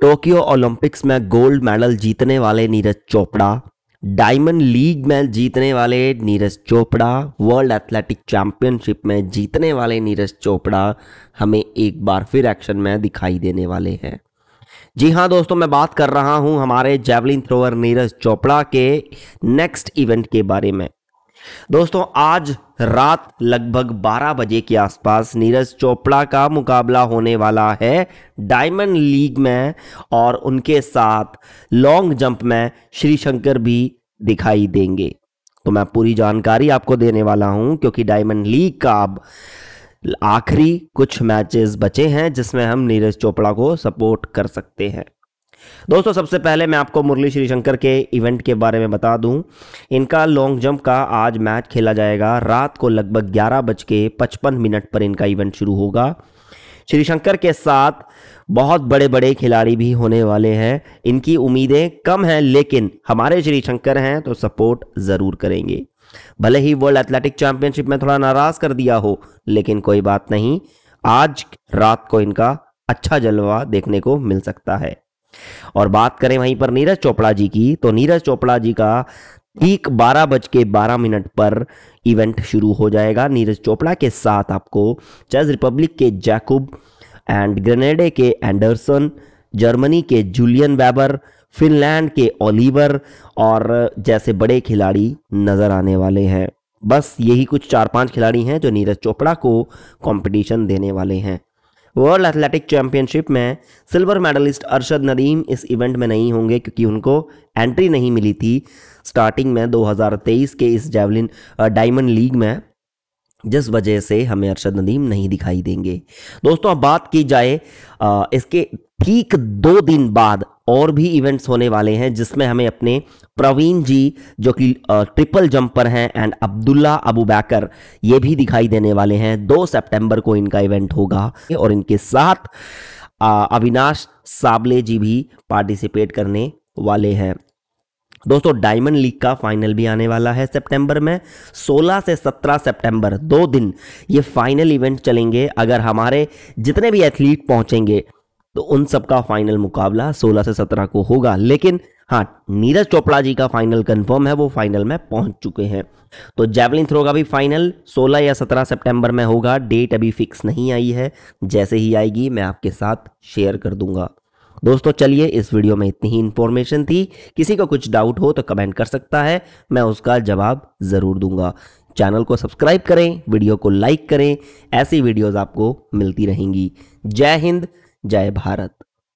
Tokyo Olympics में gold medal जीतने वाले नीरज चोपड़ा डायमंड लीग में जीतने वाले Neeraj Chopra World Athletic Championship में जीतने वाले नीरज चोपड़ा हमें एक बार फिर एक्शन में दिखाई देने वाले हैं जी हाँ दोस्तों मैं बात कर रहा हूँ हमारे जेवलिन थ्रोअर नीरज चोपड़ा के नेक्स्ट इवेंट के बारे में दोस्तों आज रात लगभग 12 बजे के आसपास नीरज चोपड़ा का मुकाबला होने वाला है डायमंड लीग में और उनके साथ लॉन्ग जंप में श्रीशंकर भी दिखाई देंगे तो मैं पूरी जानकारी आपको देने वाला हूं क्योंकि डायमंड लीग का अब आखिरी कुछ मैचेस बचे हैं जिसमें हम नीरज चोपड़ा को सपोर्ट कर सकते हैं दोस्तों सबसे पहले मैं आपको मुरली श्रीशंकर के इवेंट के बारे में बता दूं इनका लॉन्ग जंप का आज मैच खेला जाएगा रात को लगभग ग्यारह बज के पचपन मिनट पर इनका इवेंट शुरू होगा श्रीशंकर के साथ बहुत बड़े बड़े खिलाड़ी भी होने वाले हैं इनकी उम्मीदें कम हैं लेकिन हमारे श्रीशंकर हैं तो सपोर्ट ज़रूर करेंगे भले ही वर्ल्ड एथलेटिक चैंपियनशिप में थोड़ा नाराज़ कर दिया हो लेकिन कोई बात नहीं आज रात को इनका अच्छा जलवा देखने को मिल सकता है और बात करें वहीं पर नीरज चोपड़ा जी की तो नीरज चोपड़ा जी का ठीक बारह बज के बारह मिनट पर इवेंट शुरू हो जाएगा नीरज चोपड़ा के साथ आपको चेस रिपब्लिक के जैकुब एंड ग्रेनेडे के एंडरसन जर्मनी के जूलियन वेबर फिनलैंड के ओलिवर और जैसे बड़े खिलाड़ी नज़र आने वाले हैं बस यही कुछ चार पांच खिलाड़ी हैं जो नीरज चोपड़ा को कंपटीशन देने वाले हैं वर्ल्ड एथलेटिक चैंपियनशिप में सिल्वर मेडलिस्ट अरशद नदीम इस इवेंट में नहीं होंगे क्योंकि उनको एंट्री नहीं मिली थी स्टार्टिंग में 2023 के इस जेवलिन डायमंड लीग में जिस वजह से हमें अरशद नदीम नहीं दिखाई देंगे दोस्तों अब बात की जाए इसके ठीक दो दिन बाद और भी इवेंट्स होने वाले हैं जिसमें हमें अपने प्रवीण जी जो कि ट्रिपल जंपर हैं एंड अब्दुल्ला अबू बैकर ये भी दिखाई देने वाले हैं दो सितंबर को इनका इवेंट होगा और इनके साथ अविनाश साबले जी भी पार्टिसिपेट करने वाले हैं दोस्तों डायमंड लीग का फाइनल भी आने वाला है सितंबर में 16 से 17 सितंबर दो दिन ये फाइनल इवेंट चलेंगे अगर हमारे जितने भी एथलीट पहुंचेंगे तो उन सबका फाइनल मुकाबला 16 से 17 को होगा लेकिन हाँ नीरज चोपड़ा जी का फाइनल कंफर्म है वो फाइनल में पहुंच चुके हैं तो जैवलिन थ्रो का भी फाइनल 16 या 17 सितंबर में होगा डेट अभी फिक्स नहीं आई है जैसे ही आएगी मैं आपके साथ शेयर कर दूंगा दोस्तों चलिए इस वीडियो में इतनी ही इन्फॉर्मेशन थी किसी को कुछ डाउट हो तो कमेंट कर सकता है मैं उसका जवाब ज़रूर दूंगा चैनल को सब्सक्राइब करें वीडियो को लाइक करें ऐसी वीडियोज़ आपको मिलती रहेंगी जय हिंद जय भारत